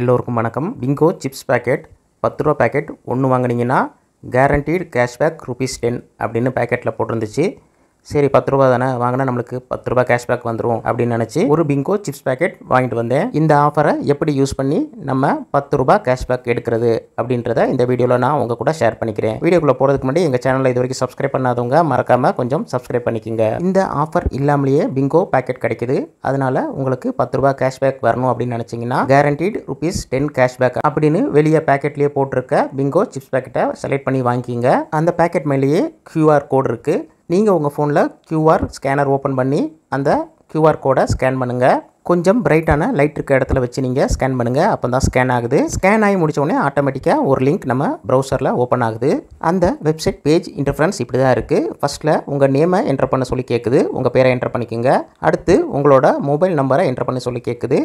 எல்லோருக்கும் வணக்கம் Bingo chips packet பத்து ரூபா பேக்கெட் ஒன்று வாங்கினீங்கன்னா கேரண்டீடு கேஷ்பேக் ருபீஸ் டென் அப்படின்னு பேக்கெட்டில் போட்டிருந்துச்சு சரி பத்து ரூபா தானே வாங்கினா நம்மளுக்கு பத்து ரூபா கேஷ்பேக் வந்துடும் அப்படின்னு நினச்சி ஒரு பிங்கோ சிப்ஸ் பேக்கெட் வாங்கிட்டு வந்தேன் இந்த ஆஃபரை எப்படி யூஸ் பண்ணி நம்ம பத்து ரூபா கேஷ்பேக் எடுக்கிறது அப்படின்றத இந்த வீடியோவில் நான் உங்கள் கூட ஷேர் பண்ணிக்கிறேன் வீடியோக்குள்ளே போகிறதுக்கு முன்னாடி எங்கள் சேனலில் இது வரைக்கும் சப்ஸ்கிரைப் பண்ணாதவங்க மறக்காமல் கொஞ்சம் சப்ஸ்கிரைப் பண்ணிக்கோங்க இந்த ஆஃபர் இல்லாமலேயே பிங்கோ பேக்கெட் கிடைக்குது அதனால் உங்களுக்கு பத்து ரூபா கேஷ்பேக் வரணும் அப்படின்னு நினச்சிங்கன்னா கேரண்டீட் ருபீஸ் டென் கேஷ்பேக் அப்படின்னு வெளியே பேக்கெட்லேயே போட்டிருக்க பிங்கோ சிப்ஸ் பேக்கெட்டை செலக்ட் பண்ணி வாங்கிக்கிங்க அந்த பேக்கெட் மேலேயே க்யூஆர் கோட் இருக்குது நீங்கள் உங்கள் ஃபோனில் க்யூஆர் ஸ்கேனர் ஓப்பன் பண்ணி அந்த க்யூஆர் கோடை ஸ்கேன் பண்ணுங்கள் கொஞ்சம் பிரைட்டான லைட் இருக்க இடத்துல வச்சு நீங்கள் ஸ்கேன் பண்ணுங்கள் அப்போ தான் ஸ்கேன் ஆகுது ஸ்கேன் ஆகி முடித்தோடனே ஆட்டோமேட்டிக்காக ஒரு லிங்க் நம்ம ப்ரௌசரில் ஓப்பன் ஆகுது அந்த வெப்சைட் பேஜ் இன்டர்ஃபரன்ஸ் இப்படி தான் இருக்குது ஃபஸ்ட்டில் உங்கள் நேமை என்டர் பண்ண சொல்லி கேட்குது உங்கள் பேரை என்டர் பண்ணிக்கோங்க அடுத்து உங்களோட மொபைல் நம்பரை என்டர் பண்ண சொல்லி கேட்குது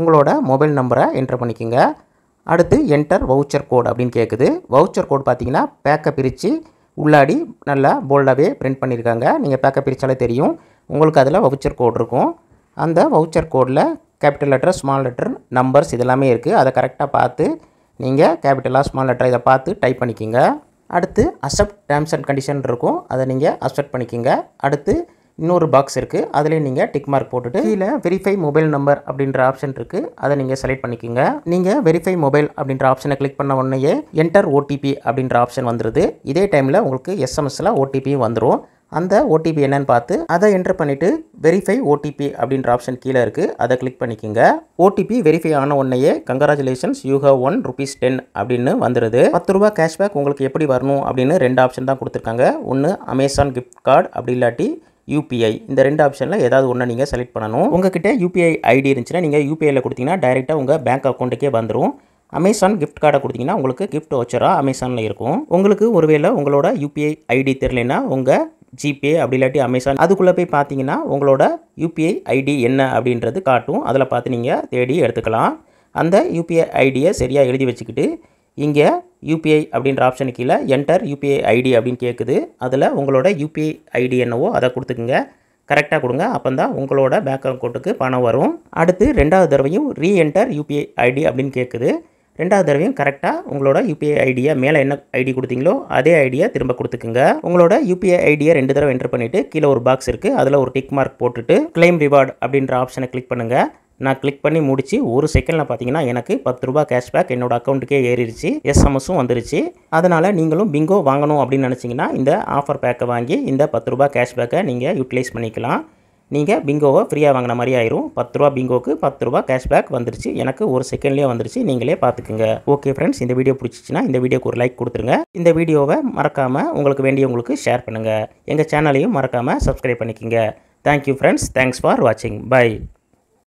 உங்களோட மொபைல் நம்பரை என்டர் பண்ணிக்கோங்க அடுத்து என்டர் வவுச்சர் கோட் அப்படின்னு கேட்குது வவுச்சர் கோட் பார்த்தீங்கன்னா பேக்கை பிரித்து உள்ளாடி நல்லா போல்டாகவே பிரிண்ட் பண்ணியிருக்காங்க நீங்கள் பேக்கை பிரித்தாலே தெரியும் உங்களுக்கு அதில் வவுச்சர் கோட் இருக்கும் அந்த வவுச்சர் கோடில் capital letter small letter numbers இதெல்லாமே இருக்குது அதை கரெக்டாக பார்த்து நீங்கள் கேபிட்டலாக ஸ்மால் லெட்டர் இதை பார்த்து டைப் பண்ணிக்கிங்க அடுத்து அசப்ட் டேர்ம்ஸ் அண்ட் கண்டிஷன் இருக்கும் அதை நீங்கள் அக்செப்ட் பண்ணிக்கிங்க அடுத்து இன்னொரு பாக்ஸ் இருக்குது அதிலே நீங்கள் டிக் மார்க் போட்டுட்டு இதில் வெரிஃபை மொபைல் நம்பர் அப்படின்ற ஆப்ஷன் இருக்குது அதை நீங்கள் செலக்ட் பண்ணிக்கோங்க நீங்கள் வெரிஃபை மொபைல் அப்படின்ற ஆப்ஷனை கிளிக் பண்ண உடனேயே என்டர் ஓடிபி அப்படின்ற ஆப்ஷன் வந்துடுது இதே டைமில் உங்களுக்கு எஸ்எம்எஸில் ஓடிபியும் வந்துடும் அந்த ஓடிபி என்னன்னு பார்த்து அதை என்டர் பண்ணிவிட்டு வெரிஃபை ஓடிபி அப்படின்ற ஆப்ஷன் கீழே இருக்குது அதை கிளிக் பண்ணிக்கோங்க ஓடிபி வெரிஃபை ஆன உடனேயே congratulations you have won rupees ten அப்படின்னு வந்துடுது பத்து ரூபா கேஷ்பேக் உங்களுக்கு எப்படி வரணும் அப்படின்னு ரெண்டு ஆப்ஷன் தான் கொடுத்துருக்காங்க ஒன்று அமேசான் கிஃப்ட் கார்டு அப்படி இல்லாட்டி யூபிஐ இந்த ரெண்டு ஆப்ஷனில் ஏதாவது ஒன்று நீங்கள் செலக்ட் பண்ணணும் உங்ககிட்ட யூபிஐ ஐடி இருந்துச்சுன்னா நீங்கள் யூபிஐயில் கொடுத்தீங்கன்னா டைரெக்டாக உங்கள் பேங்க் அக்கௌண்ட்டுக்கே வந்துடும் அமேசான் கிஃப்ட் கார்டை கொடுத்தீங்கன்னா உங்களுக்கு கிஃப்ட் வச்சராக அமேசானில் இருக்கும் உங்களுக்கு ஒருவேளை உங்களோட யூபிஐ ஐடி தெரிலனா உங்கள் ஜிபே அப்படி இல்லாட்டி அமேசான் அதுக்குள்ளே போய் பார்த்தீங்கன்னா உங்களோட யூபிஐ ஐடி என்ன அப்படின்றது காட்டும் அதில் பார்த்து நீங்கள் தேடி எடுத்துக்கலாம் அந்த யூபிஐ ஐடியை சரியாக எழுதி வச்சுக்கிட்டு இங்கே யூபிஐ அப்படின்ற ஆப்ஷனுக்கு கீழே என்டர் யூபிஐ ஐடி அப்படின்னு கேட்குது அதில் உங்களோட யூபிஐ ஐடி என்னவோ அதை கொடுத்துக்குங்க கரெக்டாக கொடுங்க அப்போ தான் உங்களோட பேங்க் அக்கௌண்ட்டுக்கு பணம் வரும் அடுத்து ரெண்டாவது தடவையும் ரீஎன்டர் யூபிஐ ஐடி அப்படின்னு கேட்குது ரெண்டாவது தடவையும் கரெக்டாக உங்களோட யூபிஐ ஐடியை மேலே என்ன ஐடி கொடுத்தீங்களோ அதே ஐடியை திரும்ப கொடுத்துக்குங்க உங்களோட யூபிஐ ஐடியை ரெண்டு தடவை என்டர் பண்ணிவிட்டு கீழே ஒரு பாக்ஸ் இருக்குது அதில் ஒரு டிக் மார்க் போட்டுட்டு கிளைம் ரிவார்டு அப்படின்ற ஆப்ஷனை கிளிக் பண்ணுங்கள் நான் கிளிக் பண்ணி முடித்து ஒரு செகண்டில் பார்த்தீங்கன்னா எனக்கு பத்து ரூபா கேஷ்பேக் என்னோடய அக்கௌண்ட்டுக்கே ஏறிடுச்சு எஸ்எம்எஸும் வந்துருச்சு அதனால் நீங்களும் பிங்கோ வாங்கணும் அப்படின்னு நினச்சிங்கன்னா இந்த ஆஃபர் பேக்கை வாங்கி இந்த பத்து ரூபா கேஷ்பேக்கை நீங்கள் யூட்டிலைஸ் பண்ணிக்கலாம் நீங்கள் பிங்கோவை ஃப்ரீயாக வாங்கின மாதிரி ஆயிரும் பத்து ரூபா பிங்கோக்கு பத்து ரூபா கேஷ்பேக் வந்துருச்சு எனக்கு ஒரு செகண்ட்லேயே வந்துருச்சு நீங்களே பார்த்துக்குங்க ஓகே ஃப்ரெண்ட்ஸ் இந்த வீடியோ பிடிச்சிச்சின்னா இந்த வீடியோக்கு ஒரு லைக் கொடுத்துருங்க இந்த வீடியோவை மறக்காமல் உங்களுக்கு வேண்டியவங்களுக்கு ஷேர் பண்ணுங்கள் எங்கள் சேனலையும் மறக்காமல் சப்ஸ்கிரைப் பண்ணிக்கோங்க தேங்க்யூ ஃப்ரெண்ட்ஸ் தேங்க்ஸ் ஃபார் வாட்சிங் பை